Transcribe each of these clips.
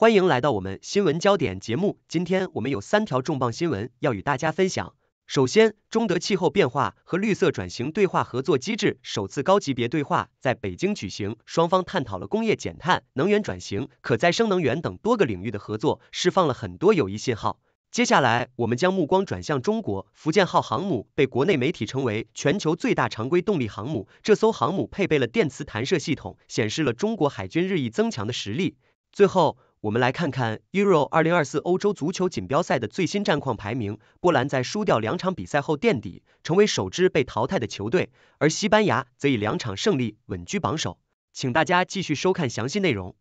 欢迎来到我们新闻焦点节目。今天我们有三条重磅新闻要与大家分享。首先，中德气候变化和绿色转型对话合作机制首次高级别对话在北京举行，双方探讨了工业减碳、能源转型、可再生能源等多个领域的合作，释放了很多有益信号。接下来，我们将目光转向中国，福建号航母被国内媒体称为全球最大常规动力航母，这艘航母配备了电磁弹射系统，显示了中国海军日益增强的实力。最后。我们来看看 Euro 2024欧洲足球锦标赛的最新战况排名。波兰在输掉两场比赛后垫底，成为首支被淘汰的球队。而西班牙则以两场胜利稳居榜首。请大家继续收看详细内容。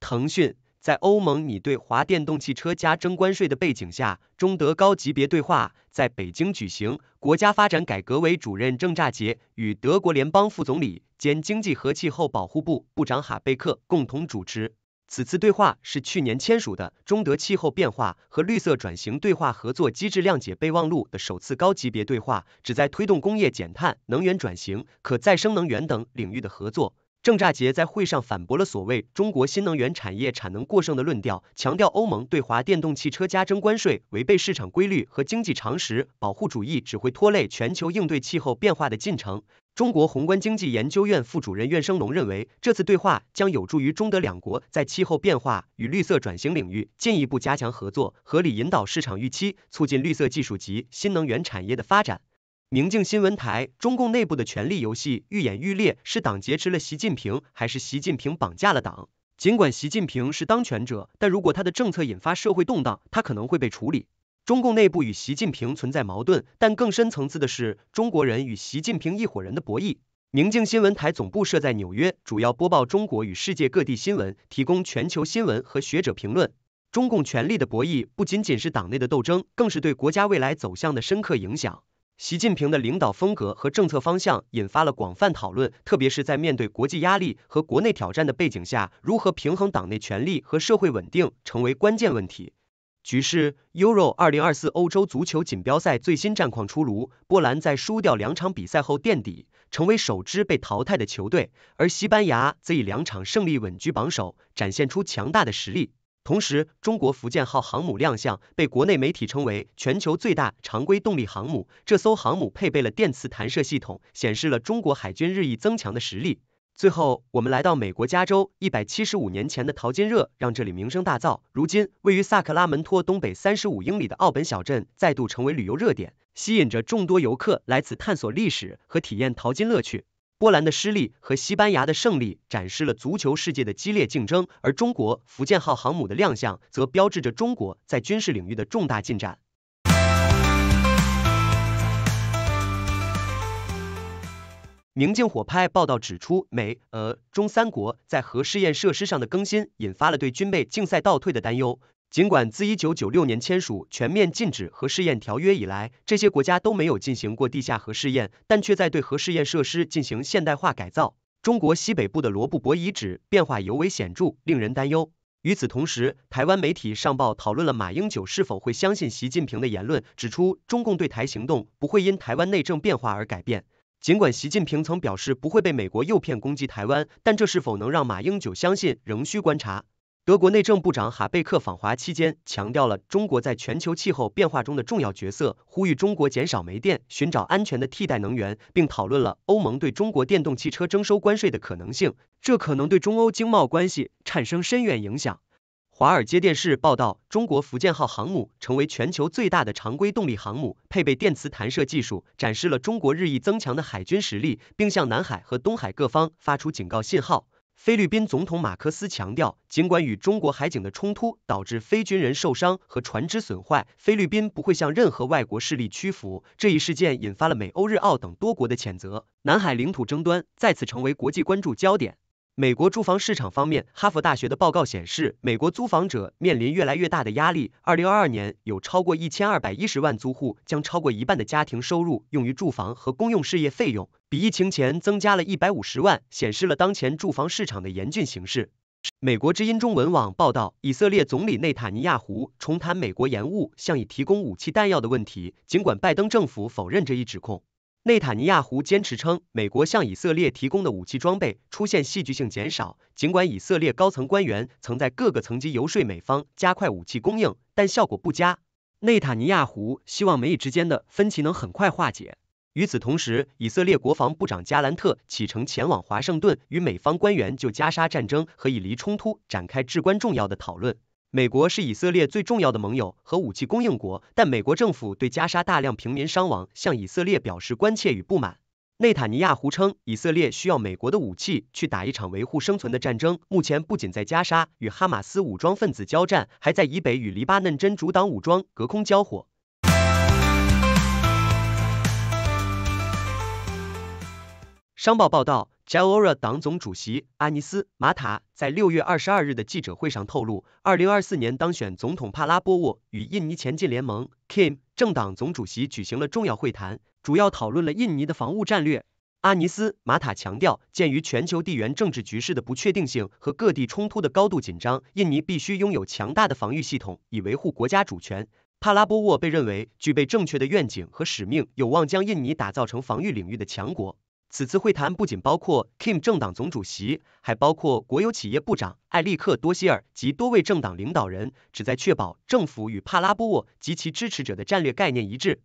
腾讯在欧盟拟对华电动汽车加征关税的背景下，中德高级别对话在北京举行。国家发展改革委主任郑乍杰与德国联邦副总理兼经济和气候保护部部长哈贝克共同主持。此次对话是去年签署的中德气候变化和绿色转型对话合作机制谅解备忘录的首次高级别对话，旨在推动工业减碳、能源转型、可再生能源等领域的合作。郑乍杰在会上反驳了所谓中国新能源产业产能过剩的论调，强调欧盟对华电动汽车加征关税违背市场规律和经济常识，保护主义只会拖累全球应对气候变化的进程。中国宏观经济研究院副主任苑生龙认为，这次对话将有助于中德两国在气候变化与绿色转型领域进一步加强合作，合理引导市场预期，促进绿色技术及新能源产业的发展。明镜新闻台，中共内部的权力游戏愈演愈烈，是党劫持了习近平，还是习近平绑架了党？尽管习近平是当权者，但如果他的政策引发社会动荡，他可能会被处理。中共内部与习近平存在矛盾，但更深层次的是中国人与习近平一伙人的博弈。明镜新闻台总部设在纽约，主要播报中国与世界各地新闻，提供全球新闻和学者评论。中共权力的博弈不仅仅是党内的斗争，更是对国家未来走向的深刻影响。习近平的领导风格和政策方向引发了广泛讨论，特别是在面对国际压力和国内挑战的背景下，如何平衡党内权力和社会稳定成为关键问题。局势：Euro 2024欧洲足球锦标赛最新战况出炉，波兰在输掉两场比赛后垫底，成为首支被淘汰的球队，而西班牙则以两场胜利稳居榜首，展现出强大的实力。同时，中国福建号航母亮相，被国内媒体称为全球最大常规动力航母。这艘航母配备了电磁弹射系统，显示了中国海军日益增强的实力。最后，我们来到美国加州，一百七十五年前的淘金热让这里名声大噪。如今，位于萨克拉门托东北三十五英里的奥本小镇再度成为旅游热点，吸引着众多游客来此探索历史和体验淘金乐趣。波兰的失利和西班牙的胜利展示了足球世界的激烈竞争，而中国福建号航母的亮相则标志着中国在军事领域的重大进展。明镜火拍报道指出，美、俄、中三国在核试验设施上的更新，引发了对军备竞赛倒退的担忧。尽管自一九九六年签署全面禁止核试验条约以来，这些国家都没有进行过地下核试验，但却在对核试验设施进行现代化改造。中国西北部的罗布泊遗址变化尤为显著，令人担忧。与此同时，台湾媒体上报讨论了马英九是否会相信习近平的言论，指出中共对台行动不会因台湾内政变化而改变。尽管习近平曾表示不会被美国诱骗攻击台湾，但这是否能让马英九相信，仍需观察。德国内政部长哈贝克访华期间，强调了中国在全球气候变化中的重要角色，呼吁中国减少煤电，寻找安全的替代能源，并讨论了欧盟对中国电动汽车征收关税的可能性，这可能对中欧经贸关系产生深远影响。华尔街电视报道，中国福建号航母成为全球最大的常规动力航母，配备电磁弹射技术，展示了中国日益增强的海军实力，并向南海和东海各方发出警告信号。菲律宾总统马克思强调，尽管与中国海警的冲突导致非军人受伤和船只损坏，菲律宾不会向任何外国势力屈服。这一事件引发了美、欧、日、澳等多国的谴责，南海领土争端再次成为国际关注焦点。美国住房市场方面，哈佛大学的报告显示，美国租房者面临越来越大的压力。2022年，有超过1210万租户将超过一半的家庭收入用于住房和公用事业费用，比疫情前增加了一百五十万，显示了当前住房市场的严峻形势。美国之音中文网报道，以色列总理内塔尼亚胡重谈美国延误向以提供武器弹药的问题，尽管拜登政府否认这一指控。内塔尼亚胡坚持称，美国向以色列提供的武器装备出现戏剧性减少。尽管以色列高层官员曾在各个层级游说美方加快武器供应，但效果不佳。内塔尼亚胡希望美以之间的分歧能很快化解。与此同时，以色列国防部长加兰特启程前往华盛顿，与美方官员就加沙战争和以黎冲突展开至关重要的讨论。美国是以色列最重要的盟友和武器供应国，但美国政府对加沙大量平民伤亡向以色列表示关切与不满。内塔尼亚胡称，以色列需要美国的武器去打一场维护生存的战争。目前不仅在加沙与哈马斯武装分子交战，还在以北与黎巴嫩真主党武装隔空交火。商报报道。加奥尔党总主席阿尼斯·马塔在六月二十二日的记者会上透露，二零二四年当选总统帕拉波沃与印尼前进联盟 （Kim） 政党总主席举行了重要会谈，主要讨论了印尼的防务战略。阿尼斯·马塔强调，鉴于全球地缘政治局势的不确定性和各地冲突的高度紧张，印尼必须拥有强大的防御系统以维护国家主权。帕拉波沃被认为具备正确的愿景和使命，有望将印尼打造成防御领域的强国。此次会谈不仅包括 Kim 政党总主席，还包括国有企业部长艾利克多希尔及多位政党领导人，旨在确保政府与帕拉波沃及其支持者的战略概念一致。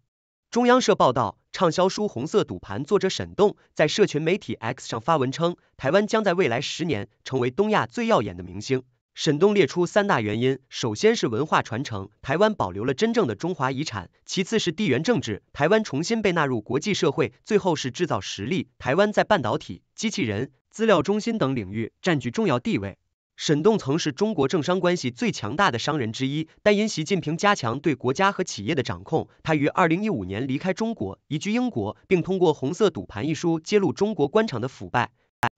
中央社报道，畅销书《红色赌盘》作者沈栋在社群媒体 X 上发文称，台湾将在未来十年成为东亚最耀眼的明星。沈栋列出三大原因：首先是文化传承，台湾保留了真正的中华遗产；其次是地缘政治，台湾重新被纳入国际社会；最后是制造实力，台湾在半导体、机器人、资料中心等领域占据重要地位。沈栋曾是中国政商关系最强大的商人之一，但因习近平加强对国家和企业的掌控，他于二零一五年离开中国，移居英国，并通过《红色赌盘》一书揭露中国官场的腐败。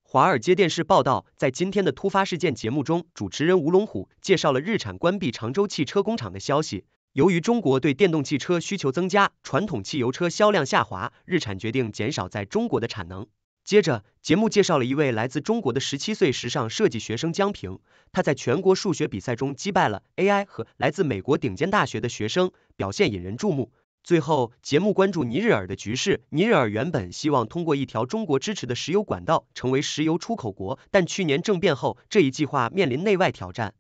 华尔街电视报道，在今天的突发事件节目中，主持人吴龙虎介绍了日产关闭常州汽车工厂的消息。由于中国对电动汽车需求增加，传统汽油车销量下滑，日产决定减少在中国的产能。接着，节目介绍了一位来自中国的十七岁时尚设计学生江平，他在全国数学比赛中击败了 AI 和来自美国顶尖大学的学生，表现引人注目。最后，节目关注尼日尔的局势。尼日尔原本希望通过一条中国支持的石油管道成为石油出口国，但去年政变后，这一计划面临内外挑战。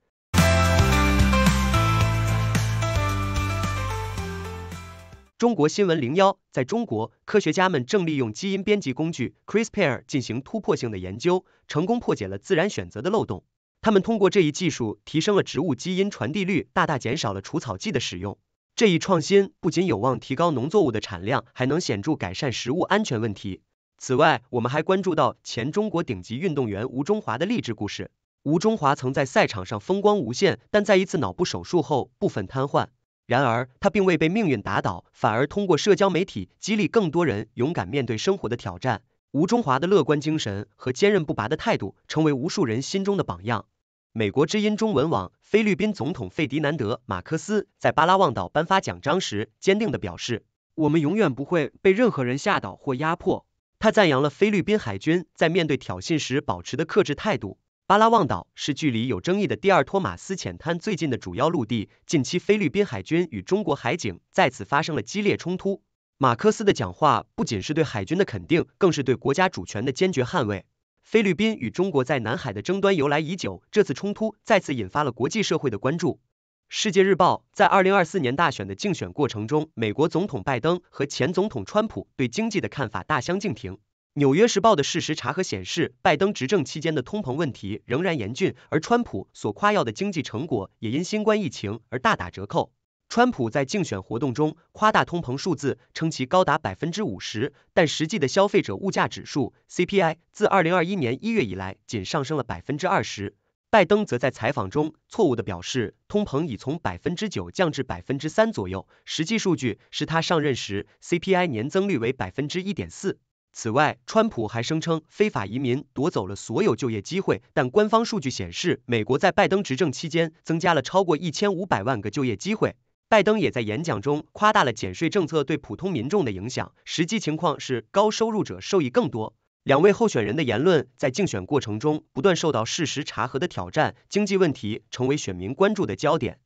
中国新闻零幺，在中国，科学家们正利用基因编辑工具 CRISPR 进行突破性的研究，成功破解了自然选择的漏洞。他们通过这一技术，提升了植物基因传递率，大大减少了除草剂的使用。这一创新不仅有望提高农作物的产量，还能显著改善食物安全问题。此外，我们还关注到前中国顶级运动员吴中华的励志故事。吴中华曾在赛场上风光无限，但在一次脑部手术后部分瘫痪。然而，他并未被命运打倒，反而通过社交媒体激励更多人勇敢面对生活的挑战。吴中华的乐观精神和坚韧不拔的态度，成为无数人心中的榜样。美国之音中文网，菲律宾总统费迪南德·马克思在巴拉望岛颁发奖章时，坚定地表示：“我们永远不会被任何人吓倒或压迫。”他赞扬了菲律宾海军在面对挑衅时保持的克制态度。巴拉望岛是距离有争议的第二托马斯浅滩最近的主要陆地。近期，菲律宾海军与中国海警再次发生了激烈冲突。马克思的讲话不仅是对海军的肯定，更是对国家主权的坚决捍卫。菲律宾与中国在南海的争端由来已久，这次冲突再次引发了国际社会的关注。《世界日报》在二零二四年大选的竞选过程中，美国总统拜登和前总统川普对经济的看法大相径庭。《纽约时报》的事实查核显示，拜登执政期间的通膨问题仍然严峻，而川普所夸耀的经济成果也因新冠疫情而大打折扣。川普在竞选活动中夸大通膨数字，称其高达百分之五十，但实际的消费者物价指数 （CPI） 自二零二一年一月以来仅上升了百分之二十。拜登则在采访中错误的表示，通膨已从百分之九降至百分之三左右，实际数据是他上任时 CPI 年增率为百分之一点四。此外，川普还声称非法移民夺走了所有就业机会，但官方数据显示，美国在拜登执政期间增加了超过一千五百万个就业机会。拜登也在演讲中夸大了减税政策对普通民众的影响，实际情况是高收入者受益更多。两位候选人的言论在竞选过程中不断受到事实查核的挑战，经济问题成为选民关注的焦点。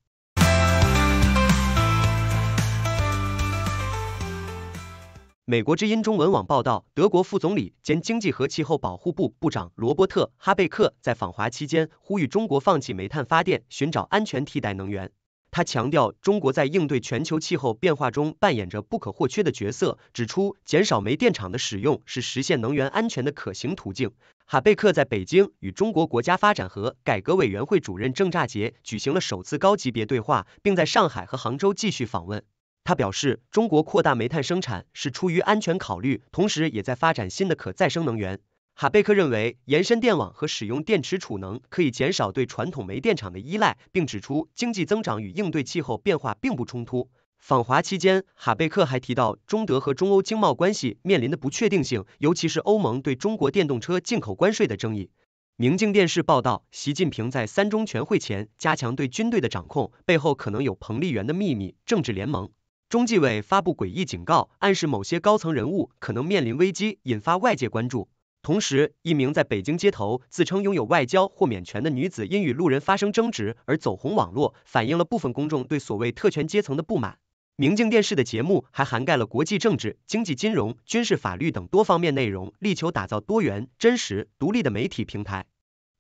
美国之音中文网报道，德国副总理兼经济和气候保护部部长罗伯特·哈贝克在访华期间呼吁中国放弃煤炭发电，寻找安全替代能源。他强调，中国在应对全球气候变化中扮演着不可或缺的角色，指出减少煤电厂的使用是实现能源安全的可行途径。哈贝克在北京与中国国家发展和改革委员会主任郑乍杰举行了首次高级别对话，并在上海和杭州继续访问。他表示，中国扩大煤炭生产是出于安全考虑，同时也在发展新的可再生能源。哈贝克认为，延伸电网和使用电池储能可以减少对传统煤电厂的依赖，并指出经济增长与应对气候变化并不冲突。访华期间，哈贝克还提到中德和中欧经贸关系面临的不确定性，尤其是欧盟对中国电动车进口关税的争议。明镜电视报道，习近平在三中全会前加强对军队的掌控，背后可能有彭丽媛的秘密政治联盟。中纪委发布诡异警告，暗示某些高层人物可能面临危机，引发外界关注。同时，一名在北京街头自称拥有外交豁免权的女子因与路人发生争执而走红网络，反映了部分公众对所谓特权阶层的不满。明镜电视的节目还涵盖了国际政治、经济、金融、军事、法律等多方面内容，力求打造多元、真实、独立的媒体平台。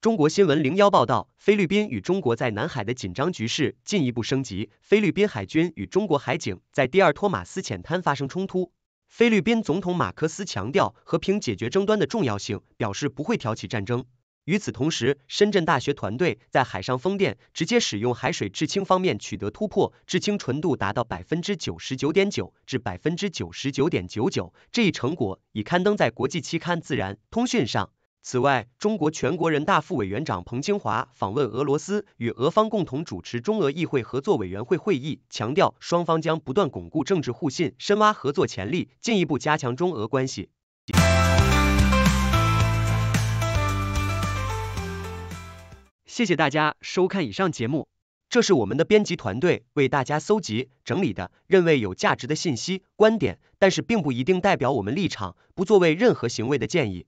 中国新闻零幺报道，菲律宾与中国在南海的紧张局势进一步升级，菲律宾海军与中国海警在第二托马斯浅滩发生冲突。菲律宾总统马克思强调和平解决争端的重要性，表示不会挑起战争。与此同时，深圳大学团队在海上风电直接使用海水制氢方面取得突破，制氢纯度达到百分之九十九点九至百分之九十九点九九，这一成果已刊登在国际期刊《自然通讯》上。此外，中国全国人大副委员长彭清华访问俄罗斯，与俄方共同主持中俄议会合作委员会会议，强调双方将不断巩固政治互信，深挖合作潜力，进一步加强中俄关系。谢谢大家收看以上节目，这是我们的编辑团队为大家搜集整理的，认为有价值的信息、观点，但是并不一定代表我们立场，不作为任何行为的建议。